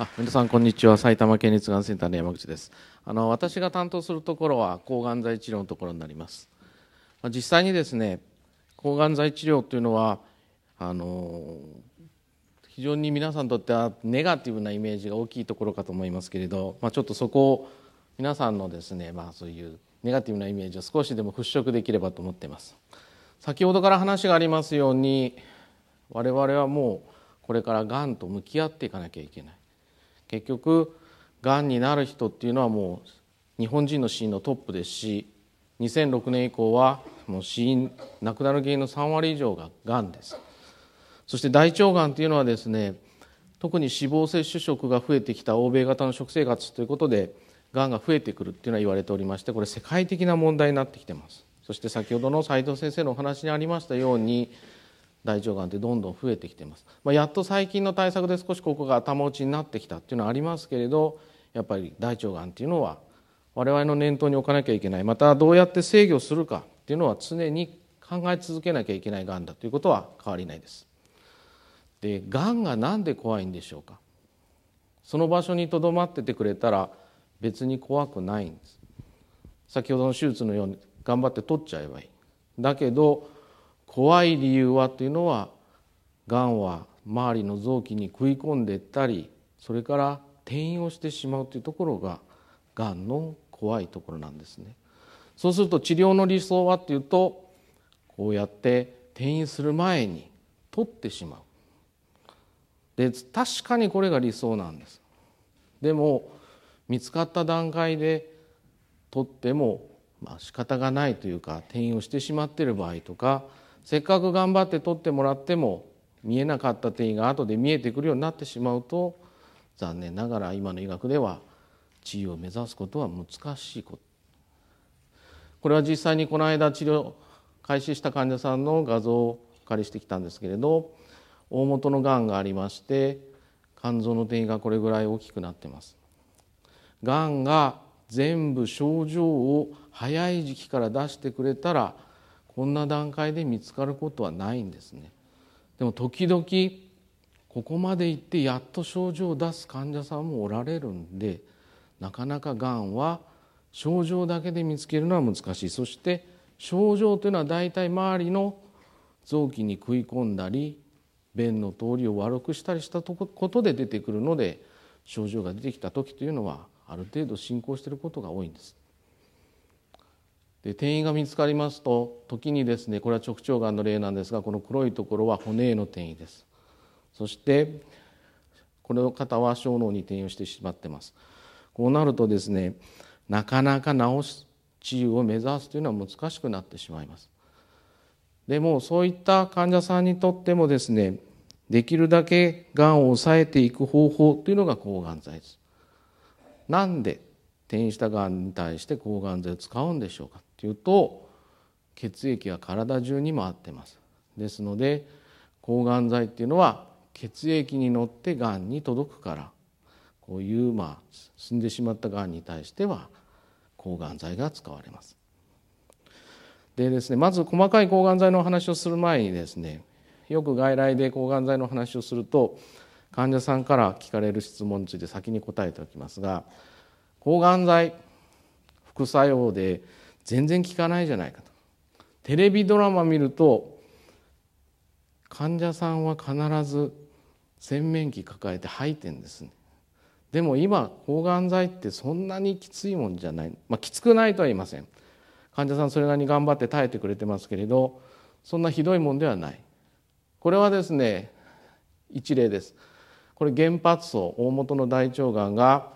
あ皆さんこんにちは埼玉県立がんセンターの山口ですあの私が担当するところは抗がん剤治療のところになります実際にですね抗がん剤治療というのはあの非常に皆さんにとってはネガティブなイメージが大きいところかと思いますけれど、まあ、ちょっとそこを皆さんのですね、まあ、そういうネガティブなイメージを少しでも払拭できればと思っています先ほどから話がありますように我々はもうこれからがんと向き合っていかなきゃいけない結局がんになる人っていうのはもう日本人の死因のトップですし2006年以降はもう死因亡くなる原因の3割以上ががんですそして大腸がんというのはですね特に脂肪摂取食が増えてきた欧米型の食生活ということでがんが増えてくるっていうのは言われておりましてこれ世界的な問題になってきてますそして先ほどの斉藤先生のお話にありましたように大腸がんってどんどん増えてきてます、まあ、やっと最近の対策で少しここが頭打ちになってきたっていうのはありますけれどやっぱり大腸がんっていうのは我々の念頭に置かなきゃいけないまたどうやって制御するかっていうのは常に考え続けなきゃいけないがんだということは変わりないです。でがんが何で怖いんでしょうかその場所にとどまっててくれたら別に怖くないんです先ほどの手術のように頑張って取っちゃえばいいだけど怖い理由はというのはがんは周りの臓器に食い込んでいったりそれから転移をしてしまうというところががんの怖いところなんですね。そうすると治療の理想はというとこうやって転移する前に取ってしまう。で確かにこれが理想なんです。でも見つかった段階で取ってもまあ仕方がないというか転移をしてしまっている場合とかせっかく頑張って取ってもらっても見えなかった転移が後で見えてくるようになってしまうと残念ながら今の医学では治癒を目指すことは難しいことこれは実際にこの間治療開始した患者さんの画像をお借りしてきたんですけれど大元のがんがありまして肝臓の転移がこれぐらい大きくなってます。がんが全部症状を早い時期から出してくれたらこんな段階で見つかることはないんですね。でも時々ここまで行ってやっと症状を出す患者さんもおられるんでなかなかがんは症状だけで見つけるのは難しいそして症状というのは大体周りの臓器に食い込んだり便の通りを悪くしたりしたことで出てくるので症状が出てきた時というのはある程度進行していることが多いんです。で転移が見つかりますと時にですねこれは直腸がんの例なんですがこの黒いところは骨への転移ですそしてこの方は小脳に転移してしまってますこうなるとですねなかなか治す治癒を目指すというのは難しくなってしまいますでもそういった患者さんにとってもですねできるだけがんを抑えていく方法というのが抗がん剤ですなんで転移したがんに対して抗がん剤を使うんでしょうかっていうと血液が体中に回ってますですので抗がん剤っていうのは血液に乗ってがんに届くからこういうまあ死んでしまったがんに対しては抗がん剤が使われます。でですねまず細かい抗がん剤の話をする前にですねよく外来で抗がん剤の話をすると患者さんから聞かれる質問について先に答えておきますが抗がん剤副作用で全然効かないじゃないかとテレビドラマ見ると患者さんは必ず洗面器抱えて吐いてんですねでも今抗がん剤ってそんなにきついもんじゃない、まあ、きつくないとは言いません患者さんそれなりに頑張って耐えてくれてますけれどそんなひどいもんではないこれはですね一例ですこれ原発層大元の大腸がんが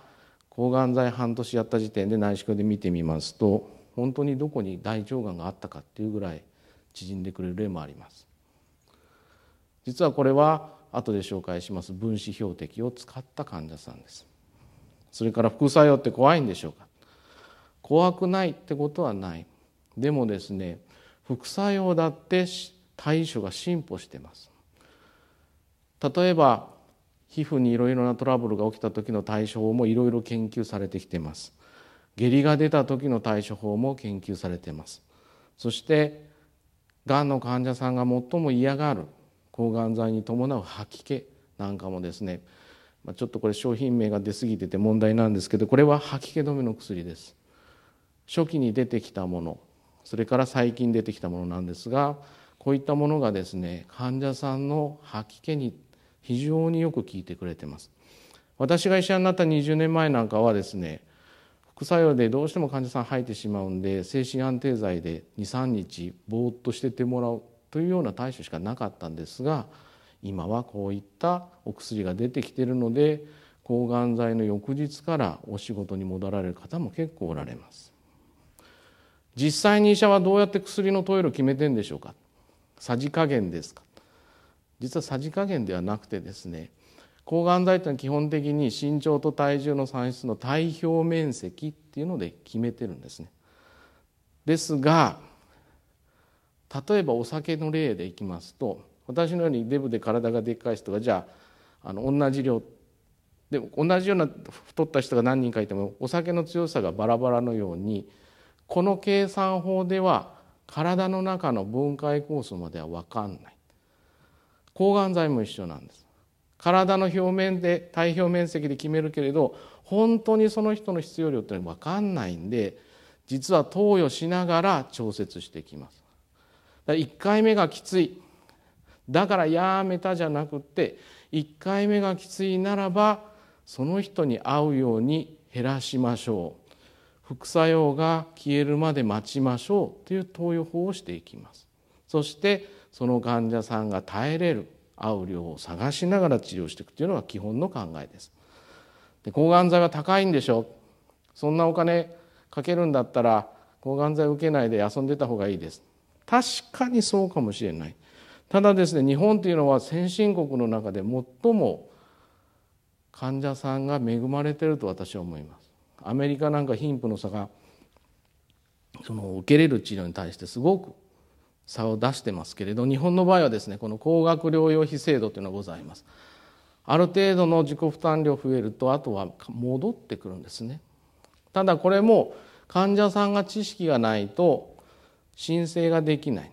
抗がん剤半年やった時点で内視鏡で見てみますと本当にどこに大腸がんがあったかっていうぐらい縮んでくれる例もあります実はこれは後で紹介します分子標的を使った患者さんですそれから副作用って怖いんでしょうか怖くないってことはないでもですね副作用だって対処が進歩してます例えば皮膚にいろいろなトラブルが起きた時の対処法もいろいろ研究されてきてます下痢が出た時の対処法も研究されてますそしてがんの患者さんが最も嫌がる抗がん剤に伴う吐き気なんかもですねちょっとこれ商品名が出過ぎてて問題なんですけどこれは吐き気止めの薬です初期に出てきたものそれから最近出てきたものなんですがこういったものがですね患者さんの吐き気に非常によく聞いてくれてます私が医者になった20年前なんかはですね副作用でどうしても患者さん吐いてしまうんで精神安定剤で23日ぼーっとしててもらうというような対処しかなかったんですが今はこういったお薬が出てきてるので抗がん剤の翌日からお仕事に戻られる方も結構おられます実際に医者はどうやって薬の投与を決めてんでしょうかさじ加減ですか実はさじ加減ではなくてですね抗がん剤というのは基本的に身長と体重の算出の体表面積っていうので決めてるんですね。ですが例えばお酒の例でいきますと私のようにデブで体がでっかい人がじゃああの同じ量で同じような太った人が何人かいてもお酒の強さがバラバラのようにこの計算法では体の中の分解酵素までは分かんない。抗がん剤も一緒なんです体の表面で体表面積で決めるけれど本当にその人の必要量っていうのは分かんないんで実は投与しながら調節してきます1回目がきついだからやめたじゃなくって1回目がきついならばその人に合うように減らしましょう副作用が消えるまで待ちましょうという投与法をしていきますそしてその患者さんが耐えれる合う量を探しながら治療していくというのが基本の考えです。で抗がん剤は高いんでしょうそんなお金かけるんだったら抗がん剤受けないで遊んでた方がいいです。確かにそうかもしれない。ただですね日本というのは先進国の中で最も患者さんが恵まれてると私は思います。アメリカなんか貧富の差がその受けれる治療に対してすごく差を出してますけれど日本の場合はですねこの高額療養費制度というのがございますある程度の自己負担量増えるとあとは戻ってくるんですねただこれも患者さんが知識がないと申請ができない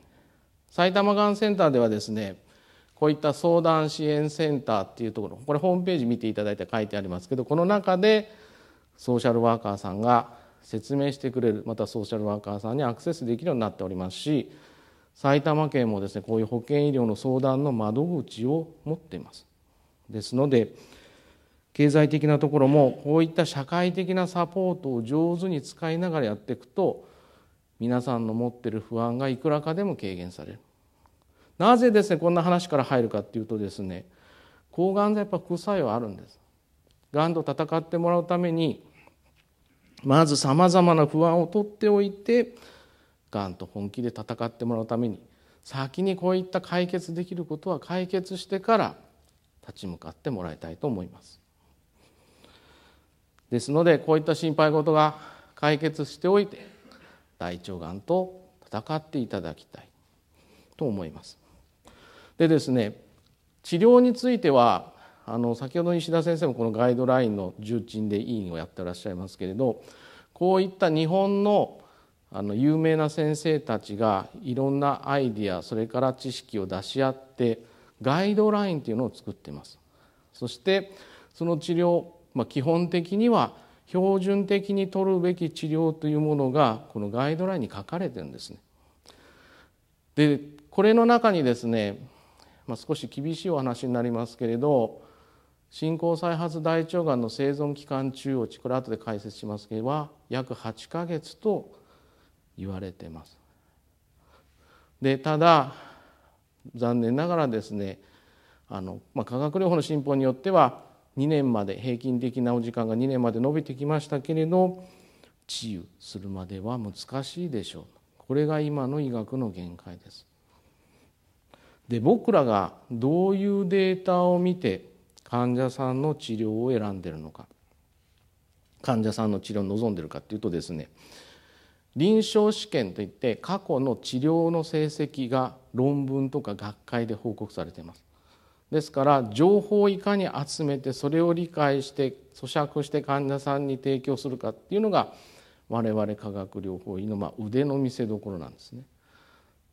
埼玉がんセンターではですねこういった相談支援センターっていうところこれホームページ見ていただいて書いてありますけどこの中でソーシャルワーカーさんが説明してくれるまたソーシャルワーカーさんにアクセスできるようになっておりますし埼玉県もですねこういう保険医療の相談の窓口を持っていますですので経済的なところもこういった社会的なサポートを上手に使いながらやっていくと皆さんの持っている不安がいくらかでも軽減されるなぜですねこんな話から入るかっていうとですね抗がん剤やっぱ副作用あるんですがんと戦ってもらうためにまずさまざまな不安を取っておいてがんと本気で戦ってもらうために先にこういった解決できることは解決してから立ち向かってもらいたいと思います。ですのでこういった心配事が解決しておいて大腸がんと戦っていただきたいと思います。でですね治療についてはあの先ほど石田先生もこのガイドラインの重鎮で委員をやってらっしゃいますけれどこういった日本のあの有名な先生たちがいろんなアイディアそれから知識を出し合ってガイドラインというのを作ってますそしてその治療、まあ、基本的には標準的に取るべき治療というものがこのガイドラインに書かれてるんですねでこれの中にですね、まあ、少し厳しいお話になりますけれど進行再発大腸がんの生存期間中落ちこれ後で解説しますけれど約8ヶ月と言われてます。でただ残念ながらですねあの、まあ、化学療法の進歩によっては2年まで平均的なお時間が2年まで延びてきましたけれど治癒するまでは難しいでしょうこれが今の医学の限界です。で僕らがどういうデータを見て患者さんの治療を選んでるのか患者さんの治療を望んでるかっていうとですね臨床試験といって過去の治療の成績が論文とか学会で報告されていますですから情報をいかに集めてそれを理解して咀嚼して患者さんに提供するかっていうのが我々化学療法医のまあ腕の見せ所なんですね。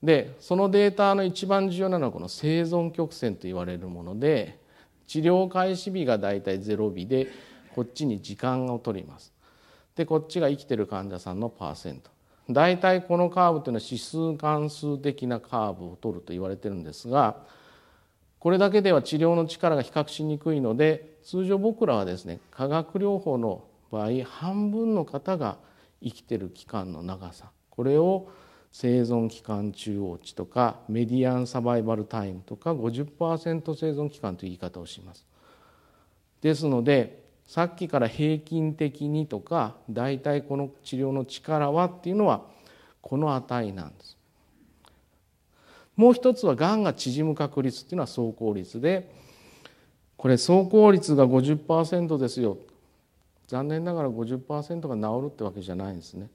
でそのデータの一番重要なのはこの生存曲線と言われるもので治療開始日がだいたい0日でこっちに時間を取ります。でこっちが生きてる患者さんのパーセント大体このカーブというのは指数関数的なカーブを取ると言われてるんですがこれだけでは治療の力が比較しにくいので通常僕らはですね化学療法の場合半分の方が生きてる期間の長さこれを生存期間中央値とかメディアンサバイバルタイムとか50%生存期間という言い方をします。ですのでさっきから平均的にとか大体この治療の力はっていうのはこの値なんです。もう一つはがんが縮む確率っていうのは走行率でこれ走行率が50%ですよ残念ながら50%が治るってわけじゃないんですね。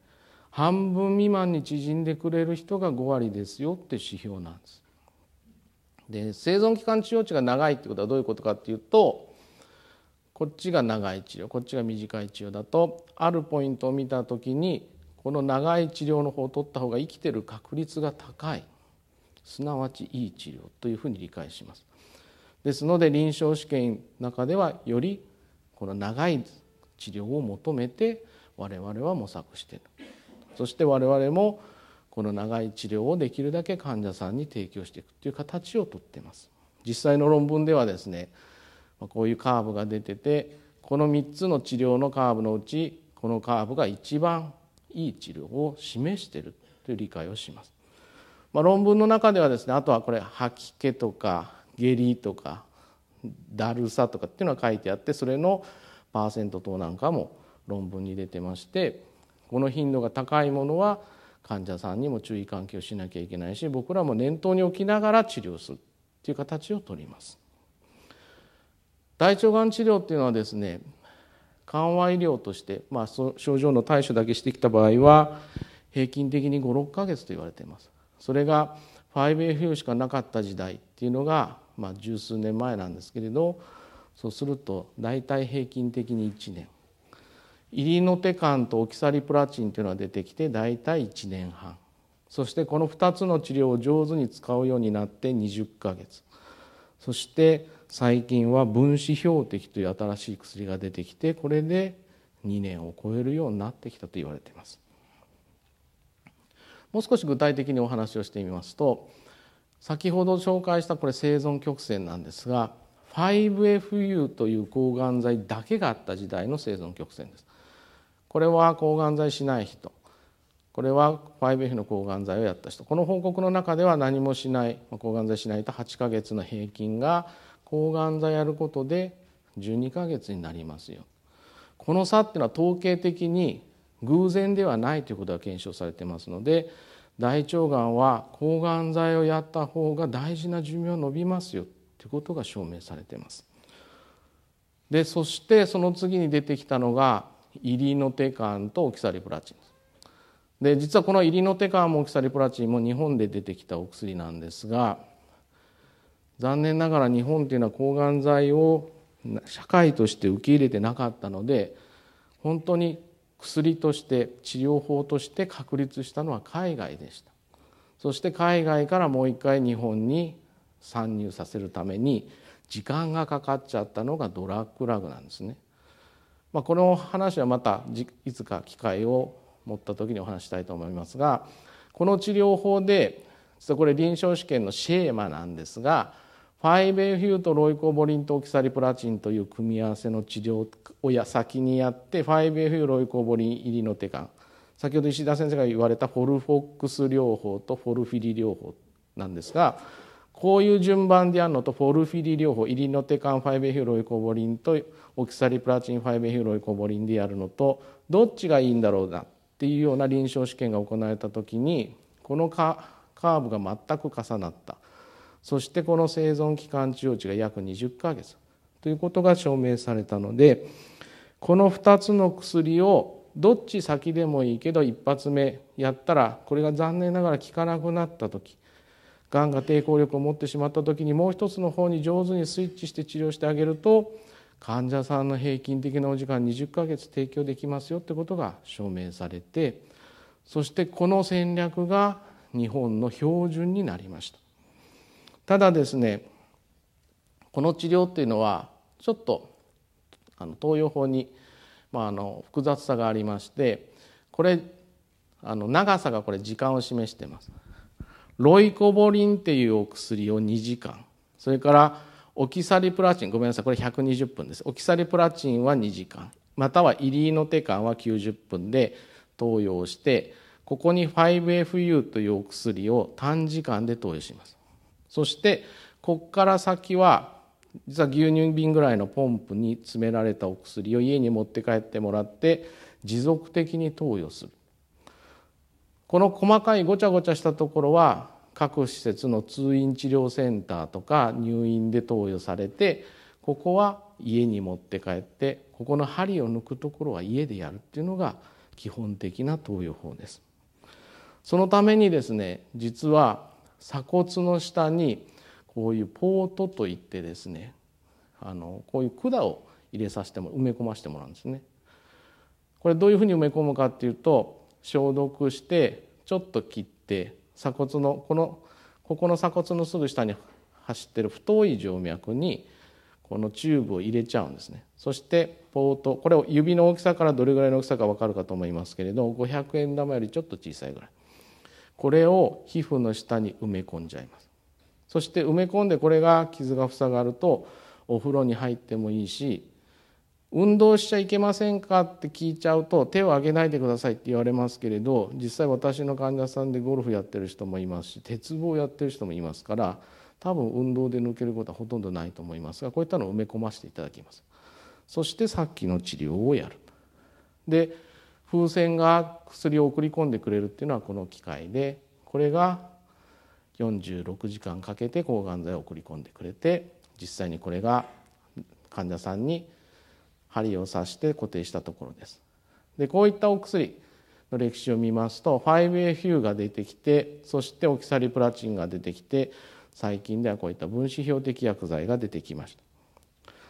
半分未満に縮んでくれる人が5割ですよって指標なんです。で生存期間治療値が長いってことはどういうことかっていうとこっちが長い治療こっちが短い治療だとあるポイントを見た時にこの長い治療の方を取った方が生きてる確率が高いすなわちいい治療というふうに理解します。ですので臨床試験の中ではよりこの長い治療を求めて我々は模索しているそして我々もこの長い治療をできるだけ患者さんに提供していくという形をとっています。実際の論文ではですねこういうカーブが出ててこの3つの治療のカーブのうちこのカーブが一番いい治療を示してるという理解をします。まあ、論文の中ではですねあとはこれ吐き気とか下痢とかだるさとかっていうのは書いてあってそれのパーセント等なんかも論文に出てましてこの頻度が高いものは患者さんにも注意喚起をしなきゃいけないし僕らも念頭に置きながら治療するっていう形をとります。大腸がん治療っていうのはですね緩和医療として、まあ、症状の対処だけしてきた場合は平均的に56ヶ月と言われていますそれが 5FU しかなかった時代っていうのが、まあ、十数年前なんですけれどそうすると大体平均的に1年イリノテカとオキサリプラチンというのが出てきて大体1年半そしてこの2つの治療を上手に使うようになって20ヶ月そして最近は分子標的という新しい薬が出てきてこれで2年を超えるようになってきたと言われていますもう少し具体的にお話をしてみますと先ほど紹介したこれ生存曲線なんですが 5FU という抗がん剤だけがあった時代の生存曲線ですこれは抗がん剤しない人これは 5F の抗がん剤をやった人この報告の中では何もしない抗がん剤しないと8ヶ月の平均が抗がん剤やることで12ヶ月になりますよこの差っていうのは統計的に偶然ではないということが検証されてますので大腸がんは抗がん剤をやった方が大事な寿命伸びますよということが証明されてます。でそしてその次に出てきたのがイリノテカンとオキサリプラチンで実はこのイリノテカンもオキサリプラチンも日本で出てきたお薬なんですが残念ながら日本というのは抗がん剤を社会として受け入れてなかったので本当に薬として治療法として確立したのは海外でしたそして海外からもう一回日本に参入させるために時間がかかっちゃったのがドラッグラグなんですね、まあ、この話はまたいつか機会を持った時にお話したいと思いますがこの治療法でこれ臨床試験のシェーマなんですが 5A フィューとロイコボリンとオキサリプラチンという組み合わせの治療をや先にやって 5A フィューロイコボリン入りの手が先ほど石田先生が言われたフォルフォックス療法とフォルフィリ療法なんですがこういう順番でやるのとフォルフィリ療法イリノテカン 5A ヒューロイコボリンとオキサリプラチン 5A ヒューロイコボリンでやるのとどっちがいいんだろうなっていうような臨床試験が行われた時にこのカーブが全く重なったそしてこの生存期間治療値が約20ヶ月ということが証明されたのでこの2つの薬をどっち先でもいいけど1発目やったらこれが残念ながら効かなくなった時がんが抵抗力を持ってしまった時にもう一つの方に上手にスイッチして治療してあげると患者さんの平均的なお時間20ヶ月提供できますよってことが証明されてそしてこの戦略が日本の標準になりました。ただですねこの治療っていうのはちょっとあの東洋法に、まあ、あの複雑さがありましてこれあの長さがこれ時間を示してます。ロイコボリンっていうお薬を2時間それからオキサリプラチンごめんなさいこれ120分ですオキサリプラチンは2時間またはイリーノテカンは90分で投与してここに 5FU というお薬を短時間で投与しますそしてこっから先は実は牛乳瓶ぐらいのポンプに詰められたお薬を家に持って帰ってもらって持続的に投与するこの細かいごちゃごちゃしたところは各施設の通院治療センターとか入院で投与されてここは家に持って帰ってここの針を抜くところは家でやるっていうのが基本的な投与法です。そのためにですね実は鎖骨の下にこういうポートといってですねあのこういう管を入れさせても埋め込ませてもらうんですね。これどういうふうに埋め込むかっていうと消毒してちょっと切って鎖骨のこのここの鎖骨のすぐ下に走ってる太い静脈にこのチューブを入れちゃうんですねそしてポートこれを指の大きさからどれぐらいの大きさか分かるかと思いますけれど500円玉よりちょっと小さいぐらいこれを皮膚の下に埋め込んじゃいますそして埋め込んでこれが傷が塞がるとお風呂に入ってもいいし運動しちゃいけませんかって聞いちゃうと手を上げないでくださいって言われますけれど実際私の患者さんでゴルフやってる人もいますし鉄棒やってる人もいますから多分運動で抜けることはほとんどないと思いますがこういったのを埋め込ませていただきますそしてさっきの治療をやるで風船が薬を送り込んでくれるっていうのはこの機械でこれが46時間かけて抗がん剤を送り込んでくれて実際にこれが患者さんに針を刺して固定したところです。でこういったお薬の歴史を見ますと 5A フューが出てきてそしてオキサリプラチンが出てきて最近ではこういった分子標的薬剤が出てきました。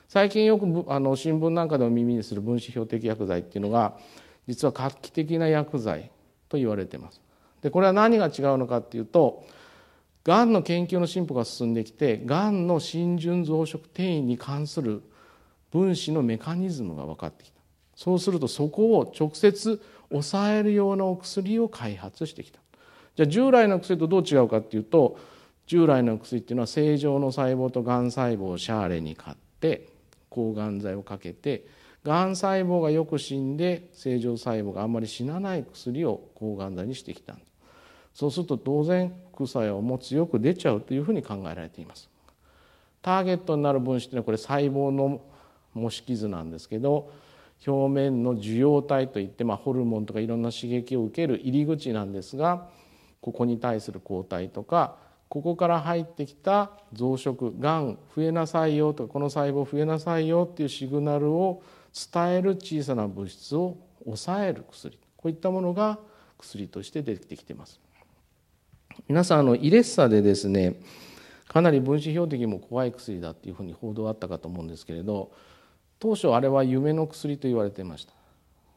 最近よくあの新聞なんかでも耳にする分子標的薬剤っていうのが実は画期的な薬剤と言われています。でこれは何が違うのかっていうとがんの研究の進歩が進んできてがんの浸潤増殖転移に関する分子のメカニズムが分かってきたそうするとそこを直接抑えるようなお薬を開発してきたじゃあ従来の薬とどう違うかっていうと従来の薬っていうのは正常の細胞とがん細胞をシャーレに買って抗がん剤をかけてがん細胞がよく死んで正常細胞があんまり死なない薬を抗がん剤にしてきたそうすると当然副作用も強く出ちゃうというふうに考えられています。ターゲットになる分子というのはこれ細胞の模式図なんですけど表面の受容体といってまあホルモンとかいろんな刺激を受ける入り口なんですがここに対する抗体とかここから入ってきた増殖がん増えなさいよとかこの細胞増えなさいよっていうシグナルを伝える小さな物質を抑える薬こういったものが薬として出てきています皆さんあのイレッサでですねかなり分子標的も怖い薬だっていうふうに報道あったかと思うんですけれど当初あれは夢の薬と言われてました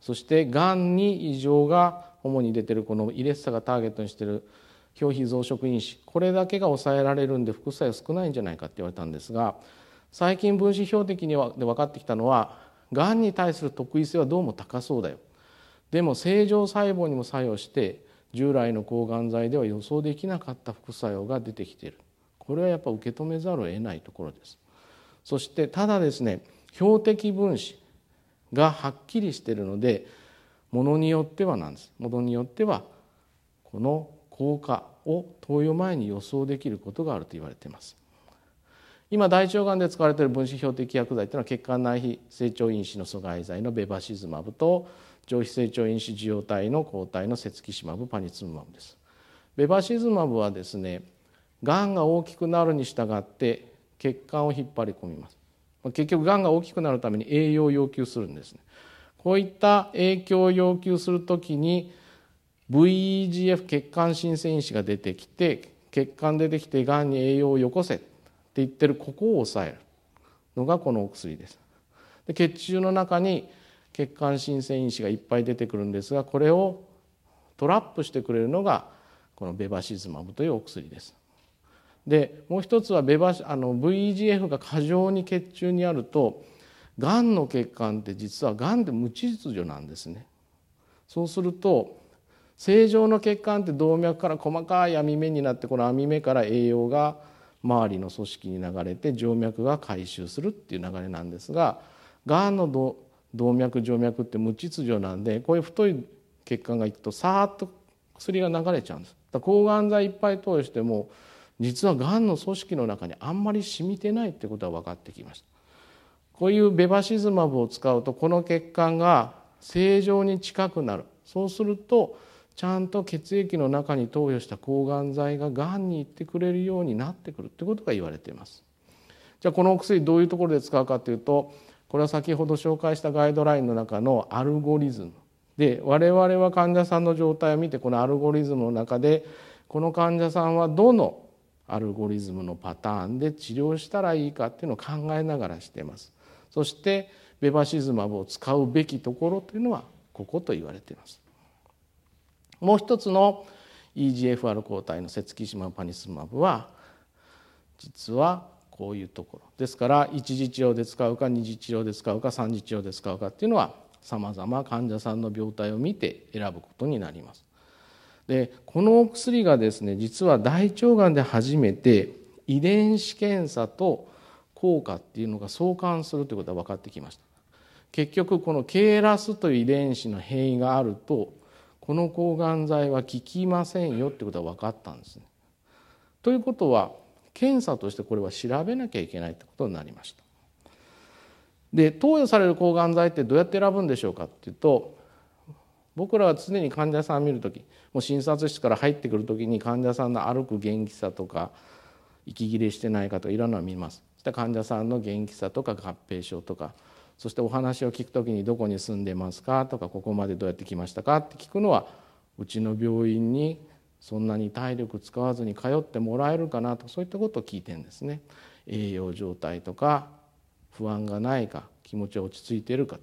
そしてがんに異常が主に出てるこのイレッサがターゲットにしてる表皮増殖因子これだけが抑えられるんで副作用少ないんじゃないかって言われたんですが最近分子標的にはで分かってきたのはがんに対する特異性はどうも高そうだよでも正常細胞にも作用して従来の抗がん剤では予想できなかった副作用が出てきているこれはやっぱ受け止めざるを得ないところですそしてただですね標的分子がはっきりしているのでものによってはなんですものによってはこの効果を投与前に予想できることがあると言われています今大腸がんで使われている分子標的薬剤というのは血管内皮成長因子の阻害剤のベバシズマブと上皮成長因子受容体の抗体のセツキシマブパニツムマブです。ベバシズマブはですねがんが大きくなるに従って血管を引っ張り込みます。結局がんが大きくなるために栄養を要求するんですね。こういった影響を要求するときに VEGF 血管新生因子が出てきて血管出てきてがんに栄養をよこせ言ってるここを抑えるのがこのお薬です。で血中の中に血管新生因子がいっぱい出てくるんですがこれをトラップしてくれるのがこのベバシズマブというお薬です。でもう一つはベバあの VEGF が過剰に血中にあるとがんの血管って実はがんで無秩序なんですね。そうすると正常の血管って動脈から細かい網目になってこの網目から栄養が周りの組織に流れて静脈が回収するっていう流れなんですががんの動脈静脈って無秩序なんでこういう太い血管がいくとさーっと薬が流れちゃうんです。だ抗がん剤いっぱい投与しても実はがんの組織の中にあんまり染みてないってことは分かってきました。こういうベバシズマブを使うとこの血管が正常に近くなるそうするとちゃんと血液の中に投与した抗がん剤ががんに行ってくれるようになってくるということが言われています。じゃあこのお薬どういうところで使うかというとこれは先ほど紹介したガイドラインの中のアルゴリズムで我々は患者さんの状態を見てこのアルゴリズムの中でこの患者さんはどのアルゴリズムのパターンで治療したらいいかっていうのを考えながらしています。そしてベバシズマブを使うべきところというのはここと言われています。もう一つの EGFR 抗体のセツキシマパニスマブは実はこういうところですから1次治療で使うか2次治療で使うか3次治療で使うかっていうのはさまざま患者さんの病態を見て選ぶことになります。でこのお薬がですね実は大腸がんで初めて遺伝子検査と効果っていうのが相関するということが分かってきました結局この KRAS という遺伝子の変異があるとこの抗がん剤は効きませんよってことは分かったんですね。ということは検査としてこれは調べなきゃいけないってことになりました。で投与される抗がん剤ってどうやって選ぶんでしょうかっていうと僕らは常に患者さん見る時もう診察室から入ってくる時に患者さんの歩く元気さとか息切れしてないかとかいろんなのを見ます。そ患者さんの元気さとか合併症とかそしてお話を聞く時にどこに住んでますかとかここまでどうやって来ましたかって聞くのはうちの病院にそんなに体力使わずに通ってもらえるかなとそういったことを聞いてんですね。栄養状態とか不安がないか気持ち落ち着いてるか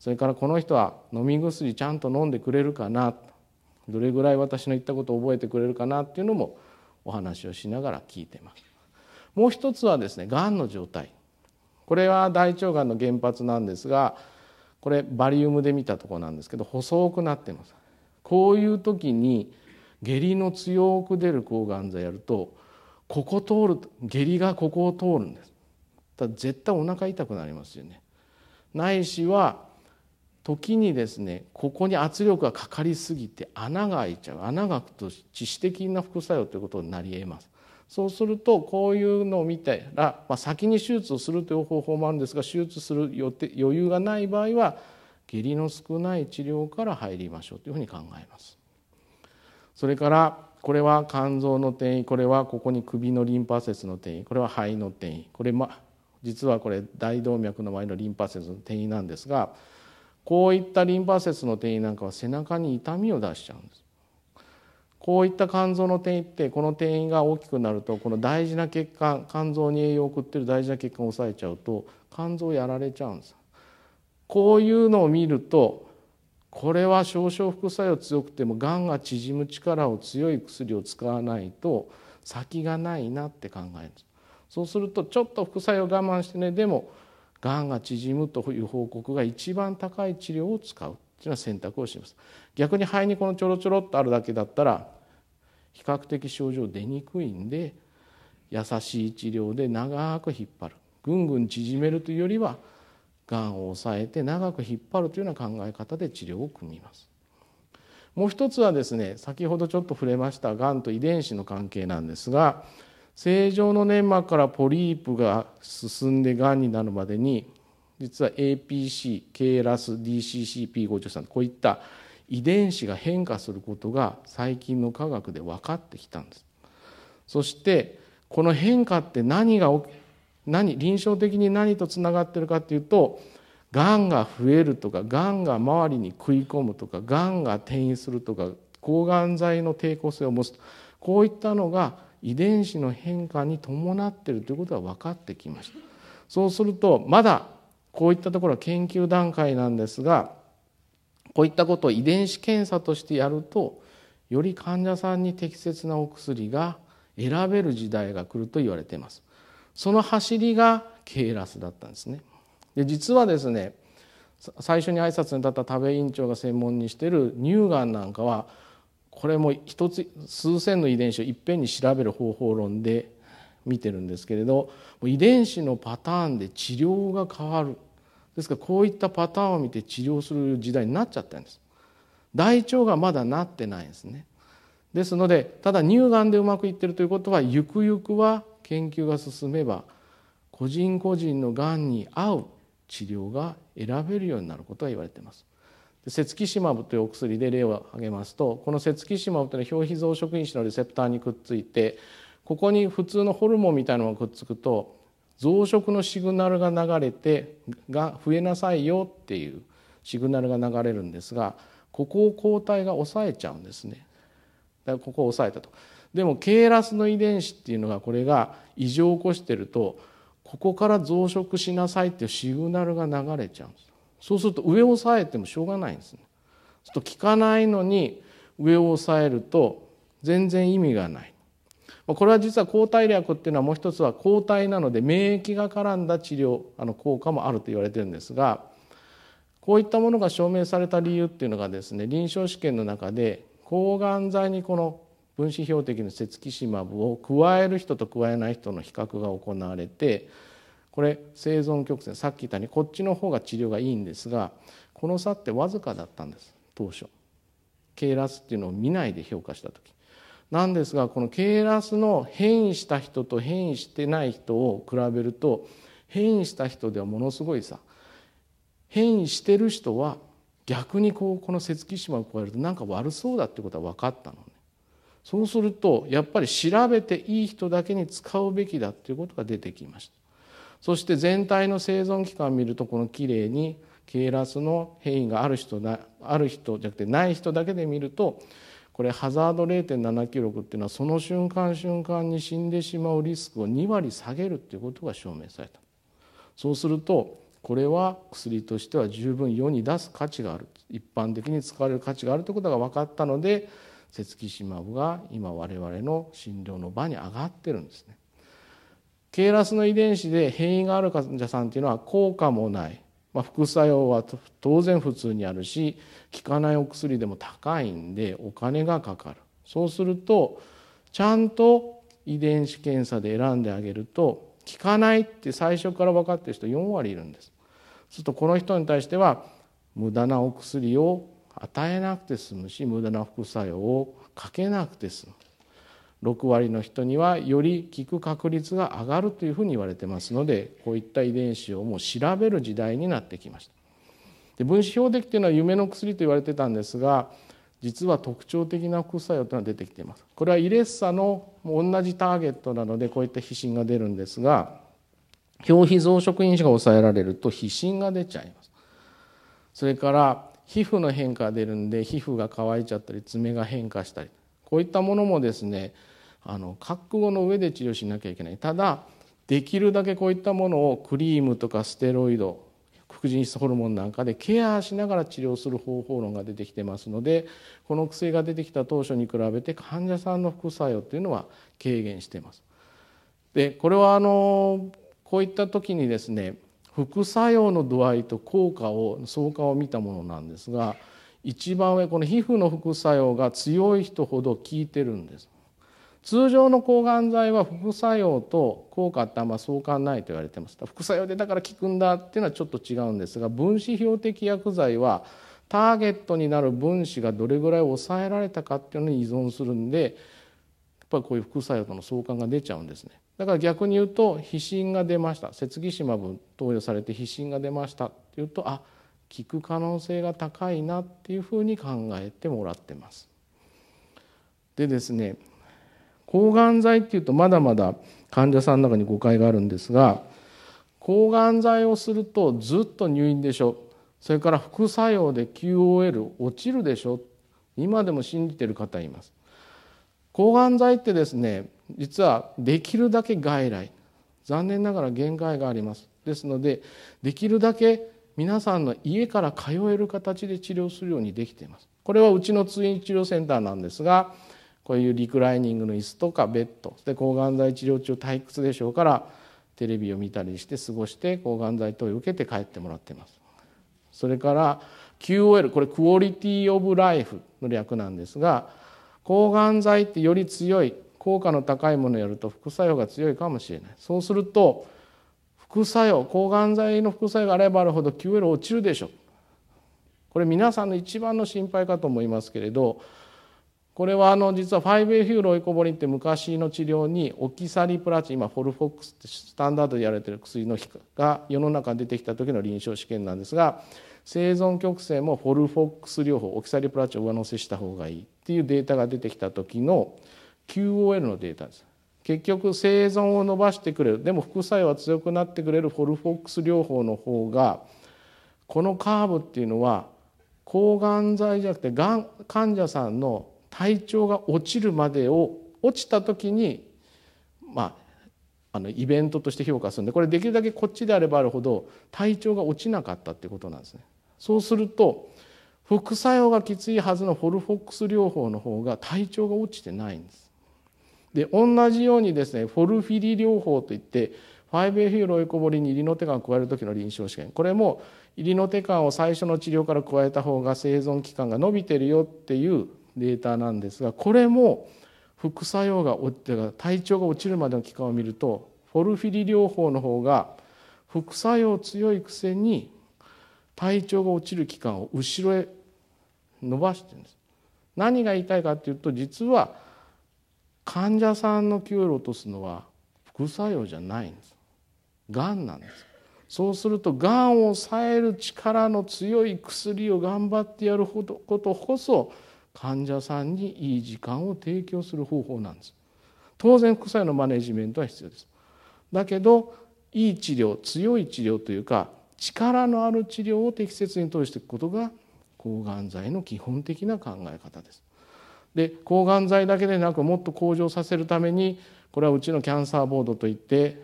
それからこの人は飲み薬ちゃんと飲んでくれるかなどれぐらい私の言ったことを覚えてくれるかなっていうのもお話をしながら聞いてます。もう一つはですねがんの状態これは大腸がんの原発なんですがこれバリウムで見たとこなんですけど細くなってますこういう時に下痢の強く出る抗がん剤やるとここ通る下痢がここを通るんですだ絶対お腹痛くなりますよねないしは時にですねここに圧力がかかりすぎて穴が開いちゃう穴が開くと致死的な副作用ということになりえますそうするとこういうのを見たら、まあ、先に手術をするという方法もあるんですが手術する予定余裕がない場合は下痢の少ない治療から入りましょうというふうに考えます。それからこれは肝臓の転移これはここに首のリンパ節の転移これは肺の転移これ、ま、実はこれ大動脈の前のリンパ節の転移なんですがこういったリンパ節の転移なんかは背中に痛みを出しちゃうんです。こういった肝臓の転移ってこの転移が大きくなるとこの大事な血管肝臓に栄養を送っている大事な血管を抑えちゃうと肝臓やられちゃうんです。こういうのを見るとこれは少々副作用強くてもがんが縮む力を強い薬を使わないと先がないなって考えるんです。そうするとちょっと副作用我慢してねでもがんが縮むという報告が一番高い治療を使うとい選択をします逆に肺にこのちょろちょろっとあるだけだったら比較的症状出にくいんで優しい治療で長く引っ張るぐんぐん縮めるというよりはがんを抑えて長く引っ張るというような考え方で治療を組みます。もう一つはですね先ほどちょっと触れましたがんと遺伝子の関係なんですが正常の粘膜からポリープが進んでがんになるまでに実は APC、KRAS、DCCP53 こういった遺伝子が変化することが最近の科学で分かってきたんです。そしてこの変化って何が何臨床的に何とつながってるかっていうとがんが増えるとかがんが周りに食い込むとかがんが転移するとか抗がん剤の抵抗性を持つこういったのが遺伝子の変化に伴っているということが分かってきました。そうするとまだこういったところは研究段階なんですがこういったことを遺伝子検査としてやるとより患者さんに適切なお薬が選べる時代が来ると言われていますその走りがケーラスだったんですねで実はですね最初に挨拶に立った田部院長が専門にしている乳がんなんかはこれも一つ数千の遺伝子をいっぺんに調べる方法論で見てるんですけれど遺伝子のパターンで治療が変わるですからこういったパターンを見て治療する時代になっちゃったんです大腸がまだなってないんですねですのでただ乳がんでうまくいってるということはゆくゆくは研究が進めば個人個人のがんに合う治療が選べるようになることが言われていますセツキシマブというお薬で例を挙げますとこのセツキシマブというのは表皮増殖因子のレセプターにくっついてここに普通のホルモンみたいなのがくっつくと増殖のシグナルが流れてが増えなさいよっていうシグナルが流れるんですがここを抗体が抑えちゃうんですね。だからここを抑えたと。でも k ラスの遺伝子っていうのがこれが異常を起こしてるとここから増殖しなさいっていうシグナルが流れちゃうんです。そうすると上を抑えてもしょうがないんですね。ちょっと効かないのに上を抑えると全然意味がない。これは実は抗体薬っていうのはもう一つは抗体なので免疫が絡んだ治療あの効果もあると言われてるんですがこういったものが証明された理由っていうのがですね臨床試験の中で抗がん剤にこの分子標的のセツキシマブを加える人と加えない人の比較が行われてこれ生存曲線さっき言ったようにこっちの方が治療がいいんですがこの差ってわずかだったんです当初。KRAS っていうのを見ないで評価した時。なんですがこのケイラスの変異した人と変異してない人を比べると変異した人ではものすごいさ変異してる人は逆にこうこの雪鬼島を加えるとなんか悪そうだってことは分かったのね。そうするとやっぱり調べていい人だけに使うべきだっていうことが出てきました。そして全体の生存期間を見るとこのきれいにケイラスの変異がある人ある人じゃなくてない人だけで見るとこれハザード0.796っていうのはその瞬間瞬間に死んでしまうリスクを2割下げるっていうことが証明されたそうするとこれは薬としては十分世に出す価値がある一般的に使われる価値があるということが分かったのでセツキシマブが今我々の診療の場に上がってるんですね。ケイラスの遺伝子で変異がある患者さんっていうのは効果もないまあ、副作用は当然普通にあるし効かないお薬でも高いんでお金がかかるそうするとちゃんと遺伝子検査で選んであげると効かないって最初から分かってる人4割いるんですするとこの人に対しては無駄なお薬を与えなくて済むし無駄な副作用をかけなくて済む6割の人にはより効く確率が上がるというふうに言われてますのでこういった遺伝子をもう調べる時代になってきました。で分子標的っていうのは夢の薬と言われてたんですが実は特徴的な副作用というのは出てきています。これはイレッサの同じターゲットなのでこういった皮疹が出るんですが表皮増殖因子が抑えられると皮疹が出ちゃいます。それから皮膚の変化が出るんで皮膚が乾いちゃったり爪が変化したりこういったものもですねあの覚悟の上で治療しなきゃいけないただできるだけこういったものをクリームとかステロイド副腎質ホルモンなんかでケアしながら治療する方法論が出てきてますのでこの薬が出てきた当初に比べて患者さんの副作用っていうのは軽減してます。でこれはあのこういった時にですね副作用の度合いと効果を相関を見たものなんですが一番上この皮膚の副作用が強い人ほど効いてるんです通常の抗がん剤は副作用と効果ってあんま相関ないと言われてます副作用でだから効くんだっていうのはちょっと違うんですが分子標的薬剤はターゲットになる分子がどれぐらい抑えられたかっていうのに依存するんでやっぱりこういう副作用との相関が出ちゃうんですねだから逆に言うと皮疹が出ました雪肌島分投与されて皮疹が出ましたっていうとあっ効く可能性が高いなっていうふうに考えてもらってます。でですね抗がん剤っていうとまだまだ患者さんの中に誤解があるんですが抗がん剤をするとずっと入院でしょそれから副作用で QOL 落ちるでしょ今でも信じてる方います。抗がん剤ってですね実はできるだけ外来残念ながら限界がありますですのでできるだけ皆さんの家から通える形で治療するようにできていますこれはうちの通院治療センターなんですがこういうリクライニングの椅子とかベッドで抗がん剤治療中退屈でしょうからテレビを見たりして過ごして抗がん剤等を受けて帰ってもらっていますそれから QOL これクオリティオブライフの略なんですが抗がん剤ってより強い効果の高いものをやると副作用が強いかもしれないそうすると副作用抗がん剤の副作用があればあるほど QL 落ちるでしょこれ皆さんの一番の心配かと思いますけれどこれはあの実は 5AFU ロイコボリンって昔の治療にオキサリプラチン今フォルフォックスってスタンダードでやられてる薬のが世の中に出てきた時の臨床試験なんですが生存曲線もフォルフォックス療法オキサリプラチンを上乗せした方がいいっていうデータが出てきた時の QOL のデータです。結局生存を伸ばしてくれるでも副作用は強くなってくれるフォルフォックス療法の方がこのカーブっていうのは抗がん剤じゃなくてがん患者さんの体調が落ちるまでを落ちた時にまああのイベントとして評価するんでこれできるだけこっちであればあるほど体調が落ちなかったっていうことなんですね。そうすると副作用がきついはずのフォルフォックス療法の方が体調が落ちてないんです。で同じようにですねフォルフィリ療法といって 5FU ロイコボリンにイリノテを加える時の臨床試験これも入りの手カを最初の治療から加えた方が生存期間が伸びてるよっていうデータなんですがこれも副作用が体調が落ちるまでの期間を見るとフォルフィリ療法の方が副作用強いくせに体調が落ちる期間を後ろへ伸ばしてるんです。何が言いたいかっていうと実は患者さんの給料を落とすのは副作用じゃないんですがんなんですそうするとがんを抑える力の強い薬を頑張ってやることこそ患者さんにいい時間を提供する方法なんです当然副作用のマネジメントは必要ですだけどいい治療強い治療というか力のある治療を適切に通していくことが抗がん剤の基本的な考え方ですで抗がん剤だけでなくもっと向上させるためにこれはうちのキャンサーボードといって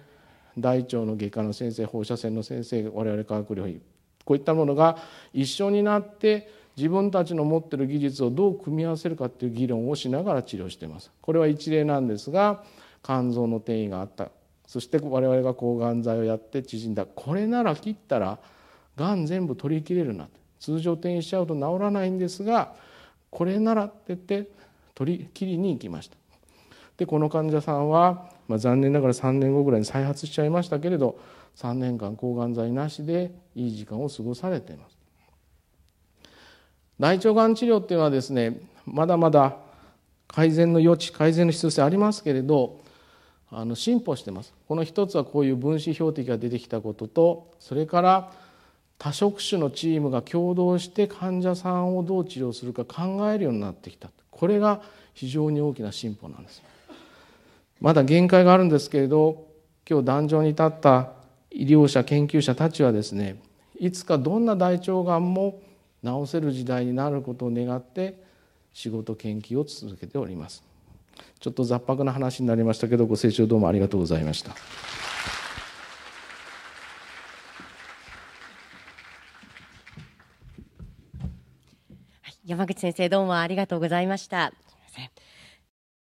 大腸の外科の先生放射線の先生我々科学療法こういったものが一緒になって自分たちの持ってる技術をどう組み合わせるかっていう議論をしながら治療しています。これは一例なんですが肝臓の転移があったそして我々が抗がん剤をやって縮んだこれなら切ったらがん全部取り切れるな通常転移しちゃうと治らないんですがこれならって言って取り切りに行きましたでこの患者さんは、まあ、残念ながら3年後ぐらいに再発しちゃいましたけれど3年間抗がん剤なしでいい時間を過ごされています大腸がん治療っていうのはですねまだまだ改善の余地改善の必要性ありますけれどあの進歩してますこの一つはこういう分子標的が出てきたこととそれから多職種のチームが共同して患者さんをどう治療するか考えるようになってきたこれが非常に大きな進歩なんですまだ限界があるんですけれど今日壇上に立った医療者研究者たちはですねいつかどんな大腸がんも治せる時代になることを願って仕事研究を続けておりますちょっと雑白な話になりましたけどご清聴どうもありがとうございました。山口先生どうもありがとうございました。すみません